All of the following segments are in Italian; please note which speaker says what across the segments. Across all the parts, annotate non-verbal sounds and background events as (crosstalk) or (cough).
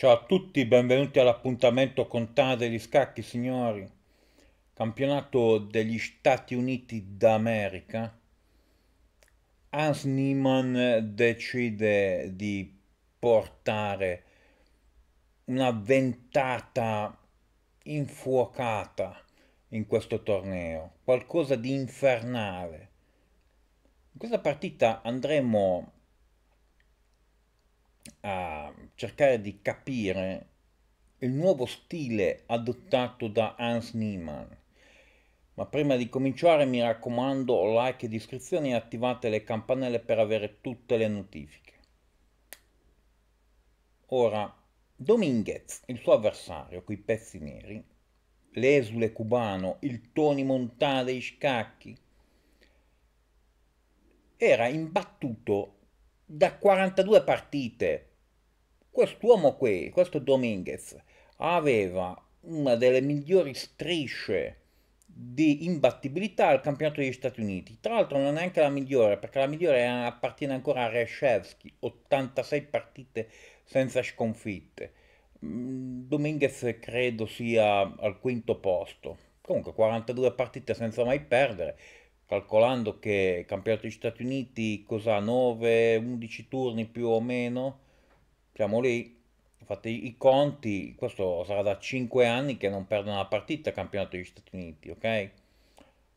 Speaker 1: Ciao a tutti, benvenuti all'appuntamento con Tana degli Scacchi, signori. Campionato degli Stati Uniti d'America. Hans Niemann decide di portare una ventata infuocata in questo torneo, qualcosa di infernale. In questa partita andremo a cercare di capire il nuovo stile adottato da Hans Niemann. Ma prima di cominciare mi raccomando like e iscrizioni e attivate le campanelle per avere tutte le notifiche. Ora, Dominguez, il suo avversario coi pezzi neri, l'esule cubano, il Tony Montà dei scacchi, era imbattuto da 42 partite. Quest'uomo qui, questo Dominguez, aveva una delle migliori strisce di imbattibilità al campionato degli Stati Uniti. Tra l'altro non è anche la migliore, perché la migliore appartiene ancora a Reshevsky, 86 partite senza sconfitte. Mm, Dominguez credo sia al quinto posto. Comunque 42 partite senza mai perdere, calcolando che il campionato degli Stati Uniti cosa 9, 11 turni più o meno, siamo lì, fate i conti, questo sarà da 5 anni che non perdono una partita campionato degli Stati Uniti, ok?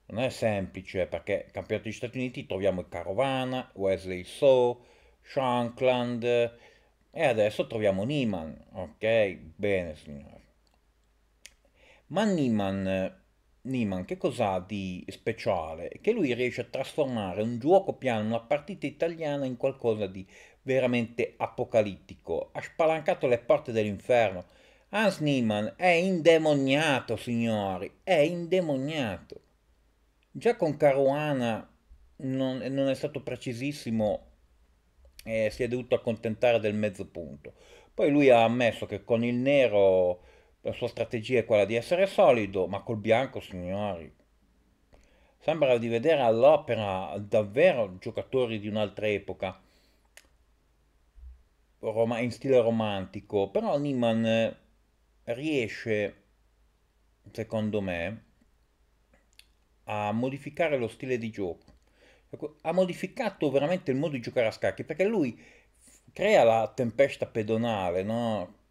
Speaker 1: Non è semplice perché campionato degli Stati Uniti troviamo il Carovana, Wesley So, Shankland e adesso troviamo Niman, ok? Bene signori. Ma Niman Niman che cos'ha di speciale? Che lui riesce a trasformare un gioco piano, una partita italiana in qualcosa di veramente apocalittico. Ha spalancato le porte dell'inferno. Hans Niemann è indemoniato, signori, è indemoniato. Già con Caruana non, non è stato precisissimo e eh, si è dovuto accontentare del mezzo punto. Poi lui ha ammesso che con il nero la sua strategia è quella di essere solido, ma col bianco, signori. Sembra di vedere all'opera davvero giocatori di un'altra epoca, Roma, in stile romantico, però Niman riesce, secondo me, a modificare lo stile di gioco. Ecco, ha modificato veramente il modo di giocare a scacchi, perché lui crea la tempesta pedonale, no?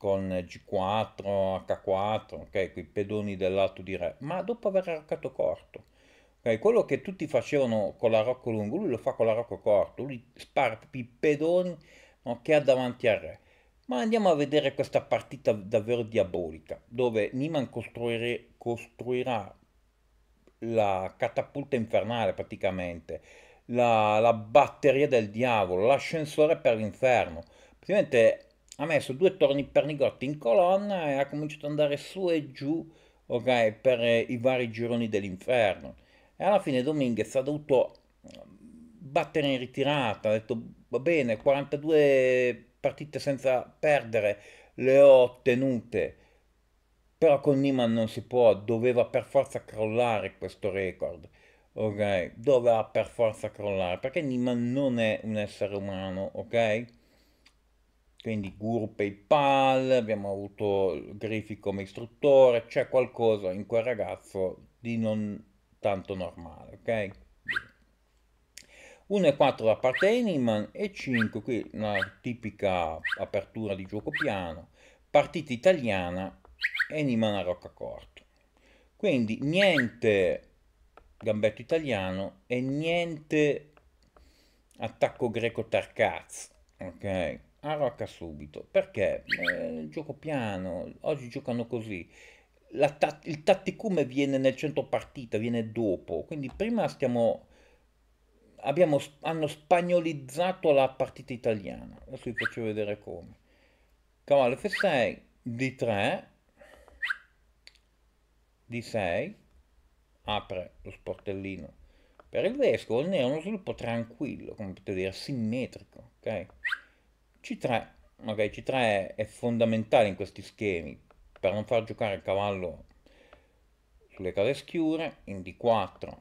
Speaker 1: con G4, H4, ok, quei pedoni del lato di re, ma dopo aver arcato corto. Okay, quello che tutti facevano con l'arocco lungo, lui lo fa con l'arocco corto, lui spara i pedoni no, che ha davanti al re. Ma andiamo a vedere questa partita davvero diabolica, dove Niman costruirà la catapulta infernale praticamente, la, la batteria del diavolo, l'ascensore per l'inferno. Praticamente ha messo due torni pernigotti in colonna e ha cominciato ad andare su e giù okay, per eh, i vari gironi dell'inferno. E alla fine Dominguez ha dovuto eh, battere in ritirata, ha detto va bene, 42 partite senza perdere le ho ottenute, però con Niman non si può, doveva per forza crollare questo record. Ok, doveva per forza crollare perché Niman non è un essere umano, ok? quindi Guru PayPal, abbiamo avuto Griffi come istruttore, c'è qualcosa in quel ragazzo di non tanto normale, ok? 1 e 4 da parte Eniman e 5 qui una tipica apertura di gioco piano, partita italiana, Eniman a rocca roccacorto. Quindi niente gambetto italiano e niente attacco greco tarcaz ok? arrocca subito, perché eh, gioco piano, oggi giocano così, tat- il tatticume viene nel centro partita, viene dopo, quindi prima stiamo, abbiamo, hanno spagnolizzato la partita italiana, adesso vi faccio vedere come. Cavallo F6, D3, D6, apre lo sportellino per il vescovo, il nero è uno sviluppo tranquillo, come potete dire, simmetrico, ok? C3, magari okay, C3 è, è fondamentale in questi schemi per non far giocare il cavallo sulle case schiure, in D4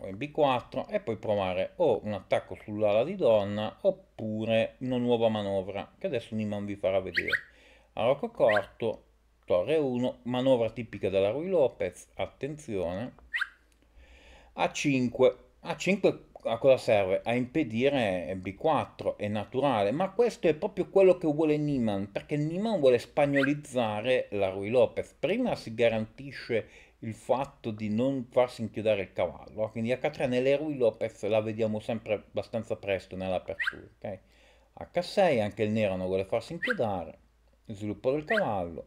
Speaker 1: o in B4 e poi provare o un attacco sull'ala di donna oppure una nuova manovra che adesso Niman vi farà vedere. A rocco corto, torre 1, manovra tipica della Rui Lopez, attenzione, A5, A5 a cosa serve? A impedire B4, è naturale, ma questo è proprio quello che vuole Niman, perché Niman vuole spagnolizzare la Rui Lopez, prima si garantisce il fatto di non farsi inchiodare il cavallo, ah, quindi H3 nelle Rui Lopez la vediamo sempre abbastanza presto nell'apertura, ok? H6, anche il nero non vuole farsi inchiodare, sviluppo del cavallo,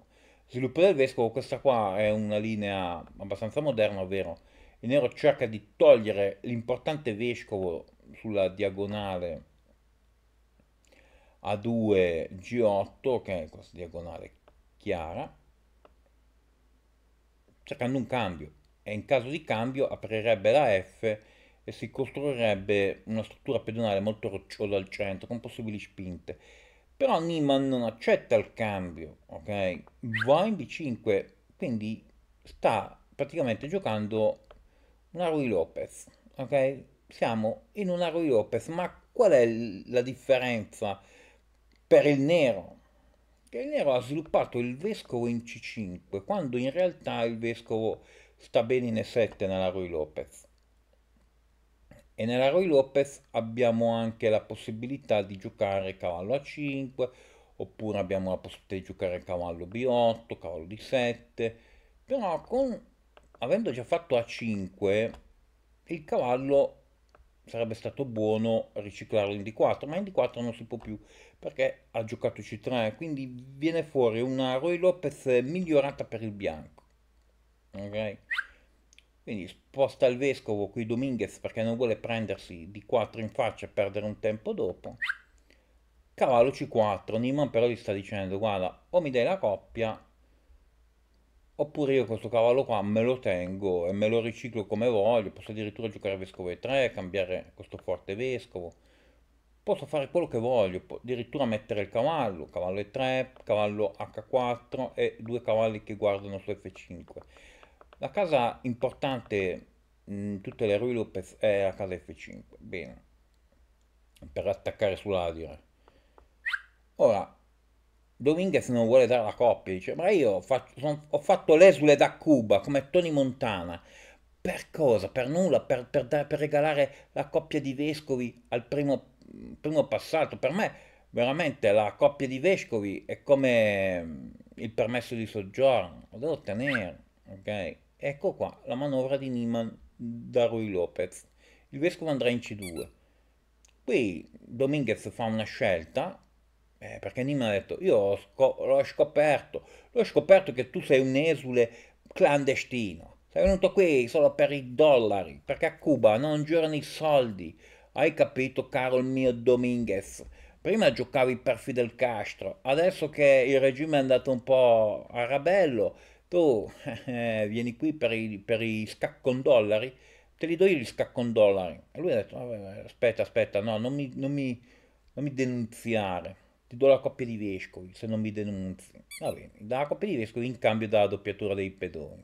Speaker 1: sviluppo del vescovo, questa qua è una linea abbastanza moderna, ovvero il nero cerca di togliere l'importante vescovo sulla diagonale A2 G8, che è questa diagonale chiara, cercando un cambio e in caso di cambio aprirebbe la F e si costruirebbe una struttura pedonale molto rocciosa al centro con possibili spinte. Però Niemann non accetta il cambio, ok? Va in B5, quindi sta praticamente giocando una Rui Lopez, ok? Siamo in una Rui Lopez, ma qual è la differenza per il nero? Che il nero ha sviluppato il vescovo in C5, quando in realtà il vescovo sta bene in E7 nella Rui Lopez. E nella Rui Lopez abbiamo anche la possibilità di giocare cavallo A5, oppure abbiamo la possibilità di giocare cavallo B8, cavallo D7, però con avendo già fatto A5 il cavallo sarebbe stato buono riciclarlo in D4 ma in D4 non si può più perché ha giocato C3 quindi viene fuori una Roy Lopez migliorata per il bianco ok quindi sposta il vescovo qui Dominguez perché non vuole prendersi D4 in faccia e perdere un tempo dopo cavallo C4 Niman però gli sta dicendo guarda o mi dai la coppia oppure io questo cavallo qua me lo tengo e me lo riciclo come voglio, posso addirittura giocare vescovo E3, cambiare questo forte vescovo, posso fare quello che voglio, addirittura mettere il cavallo, cavallo E3, cavallo H4 e due cavalli che guardano su F5. La casa importante in tutte le Rui Lopez è la casa F5, bene, per attaccare sull'adire. Ora, Dominguez non vuole dare la coppia, dice ma io ho fatto, son, ho fatto l'esule da Cuba come Tony Montana, per cosa? Per nulla? Per, per, dare, per regalare la coppia di vescovi al primo, primo, passato? Per me veramente la coppia di vescovi è come mm, il permesso di soggiorno, lo devo ottenere, ok? Ecco qua la manovra di Niman da Rui Lopez, il vescovo andrà in C2. Qui Dominguez fa una scelta eh, perché Nima ha detto, io scop- l'ho scoperto, l'ho scoperto che tu sei un esule clandestino, sei venuto qui solo per i dollari, perché a Cuba non girano i soldi, hai capito caro il mio Dominguez? Prima giocavi per Fidel Castro, adesso che il regime è andato un po' a rabello, tu (laughs) eh, vieni qui per i, per i scaccon dollari, te li do io gli scaccon dollari. E lui ha detto, aspetta, aspetta, no, non mi, non mi, non mi denunziare ti do la coppia di vescovi se non mi denunzi. Va bene, dalla coppia di vescovi in cambio della doppiatura dei pedoni.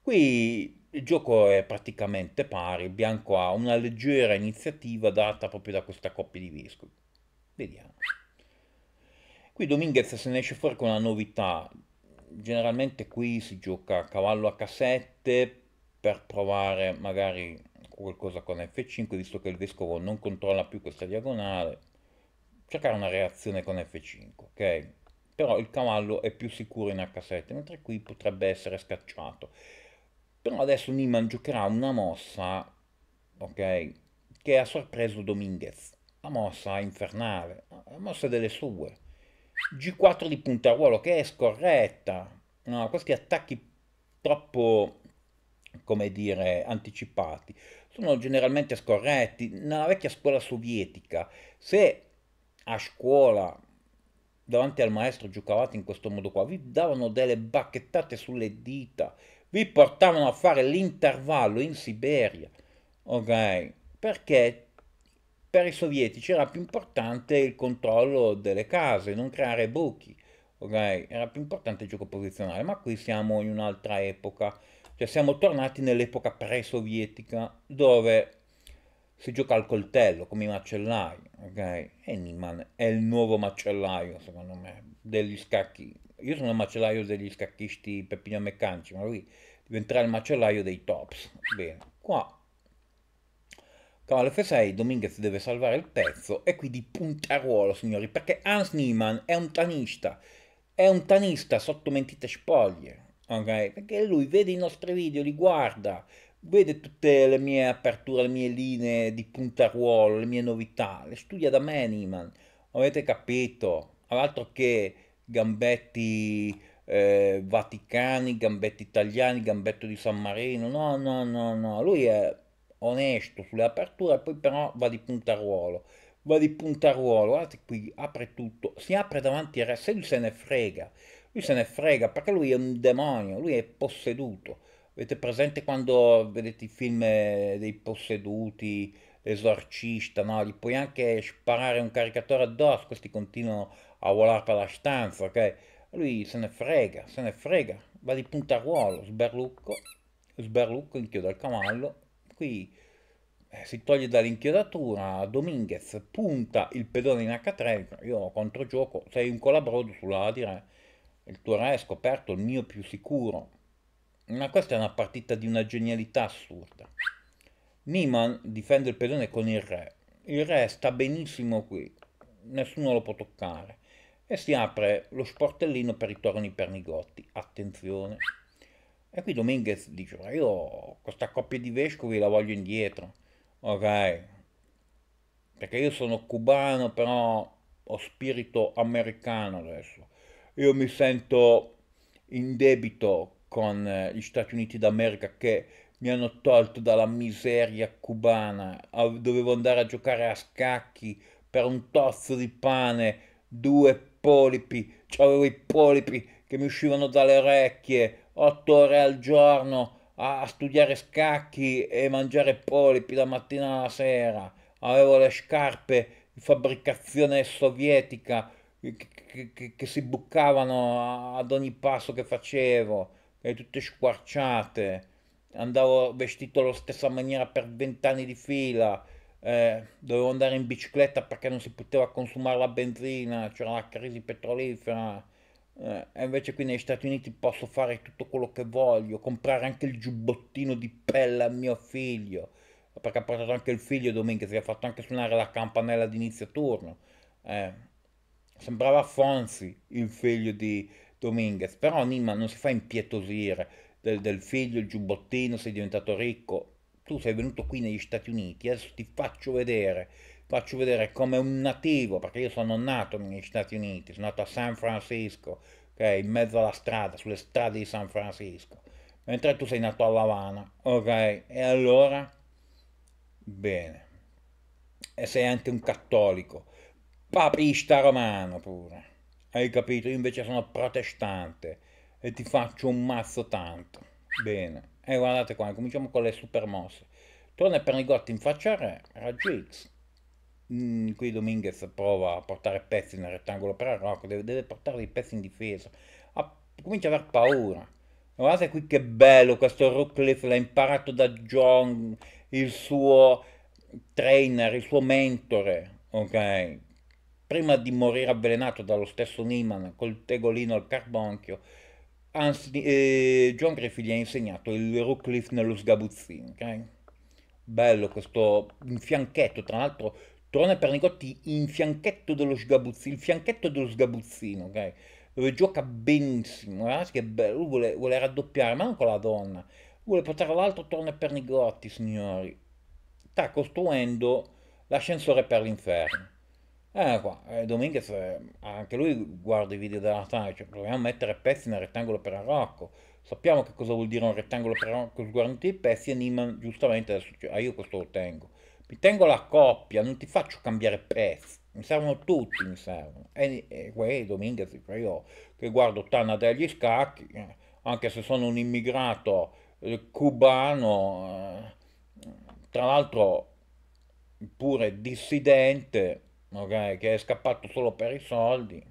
Speaker 1: Qui il gioco è praticamente pari, bianco ha una leggera iniziativa data proprio da questa coppia di vescovi. Vediamo. Qui Dominguez se ne esce fuori con una novità, generalmente qui si gioca a cavallo a cassette per provare magari qualcosa con F5, visto che il vescovo non controlla più questa diagonale, cercare una reazione con F5, ok? Però il cavallo è più sicuro in H7, mentre qui potrebbe essere scacciato. Però adesso Niman giocherà una mossa, ok? Che ha sorpreso Dominguez. La mossa infernale, la mossa delle sue. G4 di puntaruolo che è scorretta. No, questi attacchi troppo, come dire, anticipati sono generalmente scorretti. Nella vecchia scuola sovietica, se a scuola davanti al maestro giocavate in questo modo qua, vi davano delle bacchettate sulle dita, vi portavano a fare l'intervallo in Siberia, ok? Perché per i sovietici era più importante il controllo delle case, non creare buchi, ok? Era più importante il gioco posizionale, ma qui siamo in un'altra epoca, cioè siamo tornati nell'epoca pre-sovietica dove si gioca al coltello come i macellai, ok? Henniman è il nuovo macellaio, secondo me, degli scacchi. Io sono il macellaio degli scacchisti Peppino Meccanci, ma lui diventerà il macellaio dei tops. Bene, qua Cavallo F6, Dominguez deve salvare il pezzo e quindi puntaruolo, signori, perché Hans Niemann è un tanista, è un tanista sotto mentite spoglie, ok? Perché lui vede i nostri video, li guarda, vede tutte le mie aperture, le mie linee di puntaruolo, le mie novità, le studia da me Maniman, avete capito? Altro che gambetti eh, vaticani, gambetti italiani, gambetto di San Marino, no, no, no, no, lui è onesto sulle aperture, poi però va di puntaruolo, va di puntaruolo, guardate qui, apre tutto, si apre davanti al re, se lui se ne frega, lui se ne frega perché lui è un demonio, lui è posseduto, Avete presente quando vedete i film eh, dei posseduti, l'esorcista, no? Gli puoi anche sparare un caricatore addosso, questi continuano a volare per la stanza, ok? Lui se ne frega, se ne frega, va di punta a ruolo, sberlucco, sberlucco, inchiodo il cavallo, qui eh, si toglie dall'inchiodatura, Dominguez punta il pedone in H3, io contro gioco, sei un colabrodo sulla A dire, il tuo re è scoperto, il mio più sicuro, ma questa è una partita di una genialità assurda. Niman difende il pedone con il re, il re sta benissimo qui, nessuno lo può toccare, e si apre lo sportellino per i torni pernigotti, attenzione. E qui Dominguez dice, ma io questa coppia di vescovi la voglio indietro, ok, perché io sono cubano, però ho spirito americano adesso, io mi sento in debito con eh, gli Stati Uniti d'America che mi hanno tolto dalla miseria cubana, dovevo andare a giocare a scacchi per un tozzo di pane, due polipi, avevo i polipi che mi uscivano dalle orecchie, otto ore al giorno a studiare scacchi e mangiare polipi da mattina alla sera, avevo le scarpe di fabbricazione sovietica che, che, che, che si bucavano ad ogni passo che facevo eh, tutte squarciate, andavo vestito alla stessa maniera per vent'anni di fila, eh, dovevo andare in bicicletta perché non si poteva consumare la benzina, c'era la crisi petrolifera, eh, e invece qui negli Stati Uniti posso fare tutto quello che voglio, comprare anche il giubbottino di pelle a mio figlio, perché ha portato anche il figlio domenica, si è fatto anche suonare la campanella d'inizio turno. Eh, sembrava Fonzi, il figlio di Dominguez, però Nima non si fa impietosire del, del figlio, il giubbottino, sei diventato ricco, tu sei venuto qui negli Stati Uniti, adesso ti faccio vedere, faccio vedere come un nativo, perché io sono nato negli Stati Uniti, sono nato a San Francisco, ok, in mezzo alla strada, sulle strade di San Francisco, mentre tu sei nato a Lavana, ok, e allora, bene, e sei anche un cattolico, papista romano pure. Hai capito? Io invece sono protestante e ti faccio un mazzo tanto. Bene. E guardate qua, cominciamo con le super mosse. Torna per Pernigotti in faccia re, raggio X. Mm, qui Dominguez prova a portare pezzi nel rettangolo per Arrocco, deve, deve portare dei pezzi in difesa. Ah, comincia ad aver paura. Guardate qui che bello, questo Rookcliffe l'ha imparato da John, il suo trainer, il suo mentore, ok? prima di morire avvelenato dallo stesso Neyman col tegolino al carbonchio, anzi, eh, John Griffith gli ha insegnato il Rookliff nello sgabuzzino, ok? Bello questo fianchetto, tra l'altro Torone Pernicotti in fianchetto dello sgabuzzino, il fianchetto dello sgabuzzino, ok? Dove gioca benissimo, eh, guardate che bello, lui vuole, vuole raddoppiare, ma non con la donna, vuole portare l'altro Torone Pernicotti, signori. Sta costruendo l'ascensore per l'inferno eh, qua, eh, Dominguez, eh, anche lui guarda i video della Natale, cioè, proviamo a mettere pezzi nel rettangolo per Arrocco. Sappiamo che cosa vuol dire un rettangolo per Arrocco su i pezzi e Niman giustamente adesso, cioè, ah, io questo lo tengo. Mi tengo la coppia, non ti faccio cambiare pezzi, mi servono tutti, mi servono. E, e quei Dominguez, cioè io che guardo Tana degli scacchi, eh, anche se sono un immigrato eh, cubano, eh, tra l'altro pure dissidente, okay, che è scappato solo per i soldi,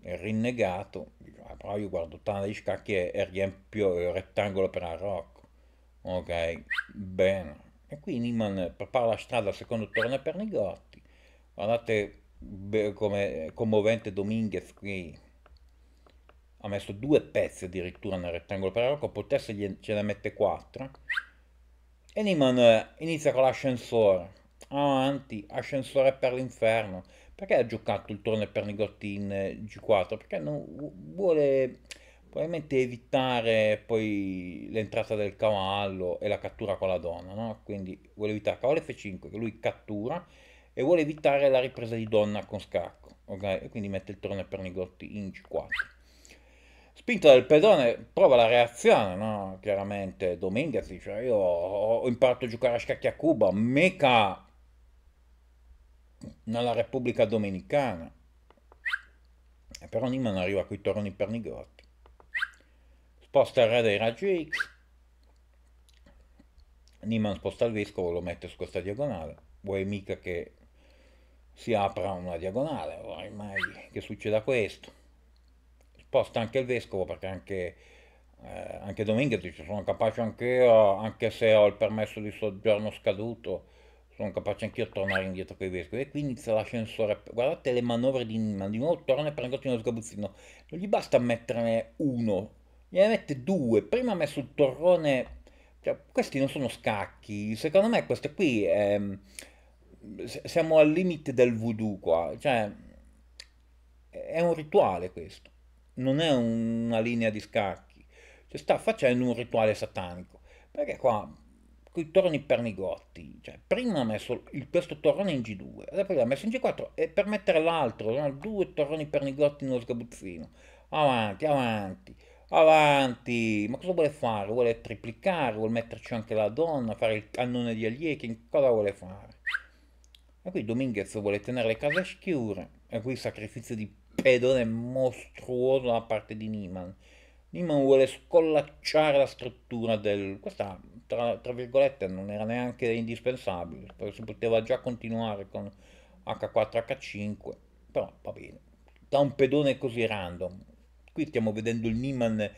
Speaker 1: è rinnegato, dice, ah, però io guardo tanto gli scacchi e, e riempio il rettangolo per la ok, bene. E qui Niman prepara la strada al secondo torneo per Nigotti, guardate beh, come commovente Dominguez qui ha messo due pezzi addirittura nel rettangolo per Rocco, potesse ce ne mette quattro. E Niman eh, inizia con l'ascensore avanti, ascensore per l'inferno. Perché ha giocato il torneo per in eh, G4? Perché non vuole probabilmente evitare poi l'entrata del cavallo e la cattura con la donna, no? Quindi vuole evitare cavallo F5 che lui cattura e vuole evitare la ripresa di donna con scacco, ok? E quindi mette il torneo per Nigotti in g 4 Spinta del pedone, prova la reazione, no? Chiaramente Dominguez dice, io ho imparato a giocare a scacchi a Cuba, mica nella Repubblica Dominicana, però Niman arriva con i toroni pernigotti, sposta il re dei raggi X, Niman sposta il vescovo, lo mette su questa diagonale, vuoi mica che si apra una diagonale, vuoi mai che succeda questo, sposta anche il vescovo perché anche... Eh, anche Dominguez dice sono capace anch'io, anche se ho il permesso di soggiorno scaduto, sono capace anch'io di tornare indietro con i vescovi e qui inizia l'ascensore guardate le manovre di Inman di nuovo torna e prendoti uno sgabuzzino non gli basta metterne uno gliene mette due prima ha messo il torrone cioè, questi non sono scacchi secondo me questo qui è... Ehm, siamo al limite del voodoo qua cioè è un rituale questo non è una linea di scacchi cioè sta facendo un rituale satanico perché qua i torni pernigotti. Cioè, prima ha messo il, questo torrone in G2, poi l'ha messo in G4 e per mettere l'altro, no? due torroni pernigotti nello sgabuzzino. Avanti, avanti, avanti. Ma cosa vuole fare? Vuole triplicare, vuole metterci anche la donna, fare il cannone di Aliekin, cosa vuole fare? E qui Dominguez vuole tenere le case schiure. E qui sacrificio di pedone mostruoso da parte di Niman. Niman vuole scollacciare la struttura del... Questa tra, tra, virgolette non era neanche indispensabile, si poteva già continuare con H4H5, però va bene, da un pedone così random. Qui stiamo vedendo il Niman,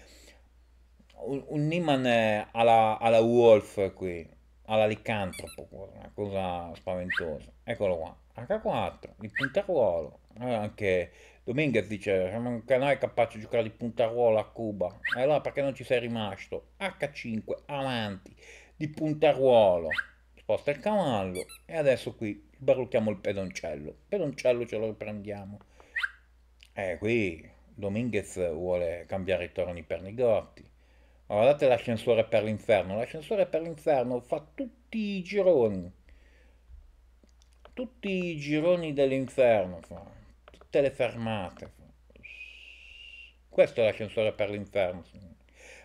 Speaker 1: un, un Niman alla, alla Wolf qui, alla licantropo, una cosa spaventosa. Eccolo qua, H4, il punteruolo, anche Dominguez dice, siamo un canale capace di giocare di punta ruola a Cuba. E allora perché non ci sei rimasto? H5, avanti, di punta ruolo. Sposta il cavallo e adesso qui sbarrucchiamo il pedoncello. Pedoncello ce lo riprendiamo. E qui Dominguez vuole cambiare i torni per Nigotti. Guardate l'ascensore per l'inferno. L'ascensore per l'inferno fa tutti i gironi. Tutti i gironi dell'inferno fa tutte le fermate. Questo è l'ascensore per l'inferno.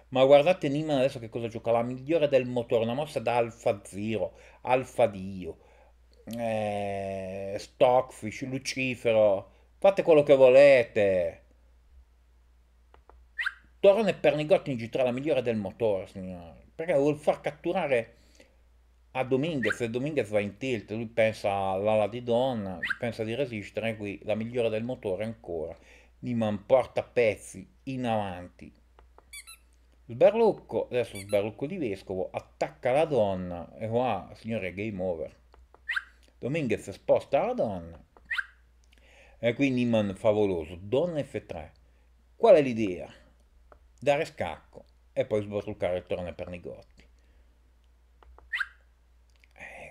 Speaker 1: Ma guardate Nima adesso che cosa gioca, la migliore del motore, una mossa da Alfa Zero, Alfa Dio, eh, Stockfish, Lucifero, fate quello che volete. Torna e Pernigotti in G3, la migliore del motore, signore, perché vuol far catturare a Dominguez e Dominguez va in tilt, lui pensa all'ala di donna, pensa di resistere, qui la migliore del motore ancora, Niman porta pezzi in avanti. Sberlucco, adesso sberlucco di vescovo, attacca la donna e qua signore game over. Dominguez sposta la donna e qui Niman favoloso, donna F3. Qual è l'idea? Dare scacco e poi sborlucare il torneo per Nigotti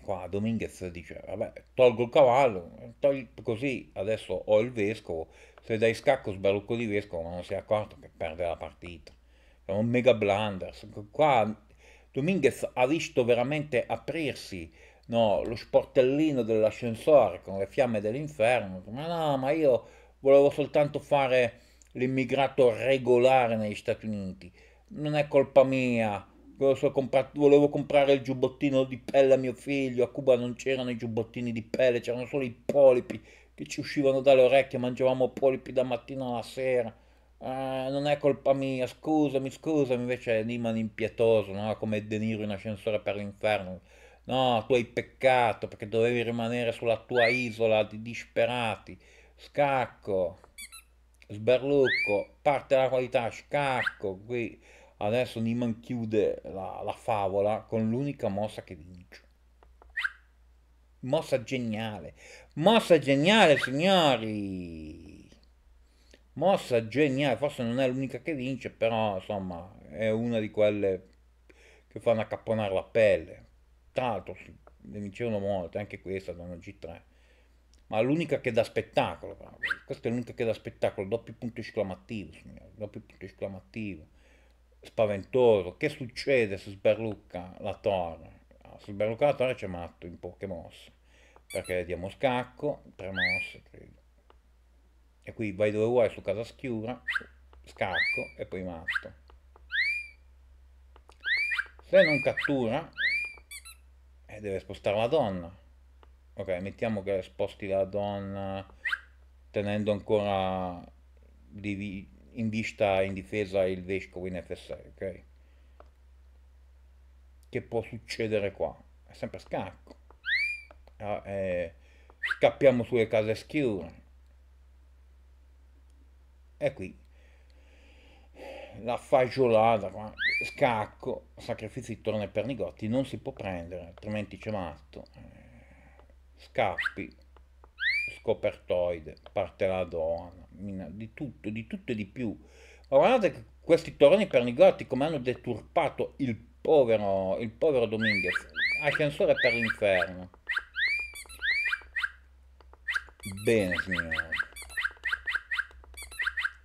Speaker 1: qua Dominguez dice, vabbè, tolgo il cavallo, togli, così adesso ho il vescovo, se dai scacco sbarucco di vescovo ma non si è accorto che perde la partita. È un mega blunder. Qua Dominguez ha visto veramente aprirsi no, lo sportellino dell'ascensore con le fiamme dell'inferno. Ma no, ma io volevo soltanto fare l'immigrato regolare negli Stati Uniti. Non è colpa mia compra volevo comprare il giubbottino di pelle a mio figlio, a Cuba non c'erano i giubbottini di pelle, c'erano solo i polipi che ci uscivano dalle orecchie, mangiavamo polipi da mattina alla sera. Eh, non è colpa mia, scusami, scusami, invece Niman impietoso, no? come De Niro in ascensore per l'inferno. No, tu hai peccato perché dovevi rimanere sulla tua isola di disperati. Scacco, sberlucco, parte la qualità, scacco qui. Adesso Niman chiude la, la favola con l'unica mossa che vince. Mossa geniale. Mossa geniale, signori. Mossa geniale. Forse non è l'unica che vince, però insomma è una di quelle che fanno accapponare la pelle. Tra l'altro ne vincevano molte, anche questa da una G3. Ma l'unica che dà spettacolo, bravo. questa è l'unica che dà spettacolo, doppio punto esclamativo, signori, doppio punto esclamativo spaventoso. Che succede se Sberlucca la torre? Su Sberlucca la torre c'è matto in poche mosse, perché diamo scacco, tre mosse, credo. E qui vai dove vuoi su casa schiura, scacco e poi matto. Se non cattura, eh, deve spostare la donna. Ok, mettiamo che sposti la donna tenendo ancora di in vista, in difesa il vescovo in FSE, ok? Che può succedere qua? È sempre scacco. Ah, eh, scappiamo sulle case schiure. E qui la fagiolata qua, scacco, sacrifici torna per Nigotti, non si può prendere, altrimenti c'è matto. Eh, scappi, scopertoide, parte la donna, di tutto, di tutto e di più. Ma guardate questi toroni pernigotti come hanno deturpato il povero, il povero Dominguez, ascensore per l'inferno. Bene signore.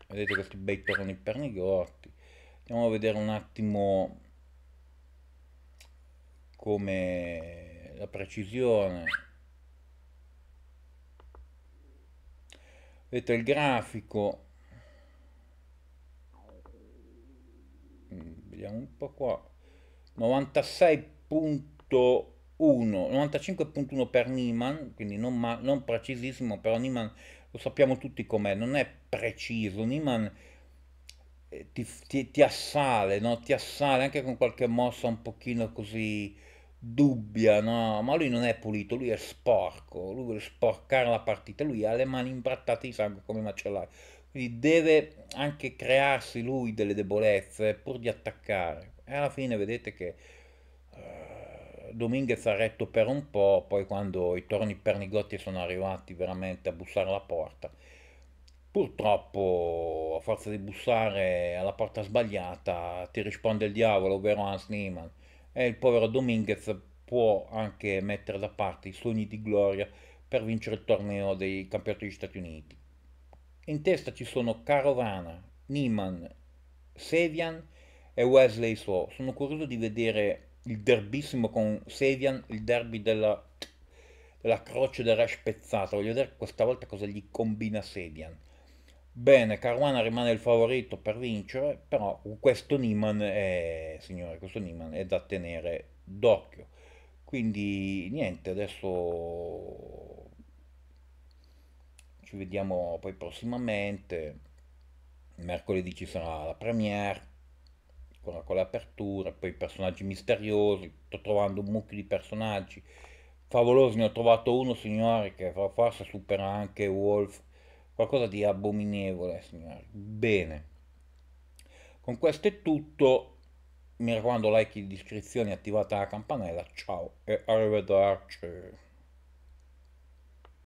Speaker 1: vedete questi bei toroni pernigotti, andiamo a vedere un attimo come la precisione vedete il grafico mm, vediamo un po' qua 96.1 95.1 per Niemann quindi non, non, precisissimo però Niemann lo sappiamo tutti com'è non è preciso Niemann eh, ti, ti, ti assale no? ti assale anche con qualche mossa un pochino così dubbia, no, ma lui non è pulito, lui è sporco, lui vuole sporcare la partita, lui ha le mani imbrattate di sangue come macellare, quindi deve anche crearsi lui delle debolezze pur di attaccare. E alla fine vedete che uh, Dominguez ha retto per un po', poi quando i torni pernigotti sono arrivati veramente a bussare alla porta, purtroppo a forza di bussare alla porta sbagliata ti risponde il diavolo, ovvero Hans Niemann e il povero Dominguez può anche mettere da parte i sogni di gloria per vincere il torneo dei campionati degli Stati Uniti. In testa ci sono Carovana, Neiman, Sevian e Wesley So. Sono curioso di vedere il derbissimo con Sevian, il derby della, della croce del re spezzato. Voglio vedere questa volta cosa gli combina Sevian. Bene, Caruana rimane il favorito per vincere, però questo Niman è, signore, questo Niman è da tenere d'occhio. Quindi niente, adesso ci vediamo poi prossimamente. Mercoledì ci sarà la premiere, ancora con l'apertura, poi personaggi misteriosi, sto trovando un mucchio di personaggi favolosi, ne ho trovato uno, signore, che forse supera anche Wolf qualcosa di abominevole, signori. Bene, con questo è tutto. Mi raccomando, like, iscrizioni, attivate la campanella. Ciao e arrivederci.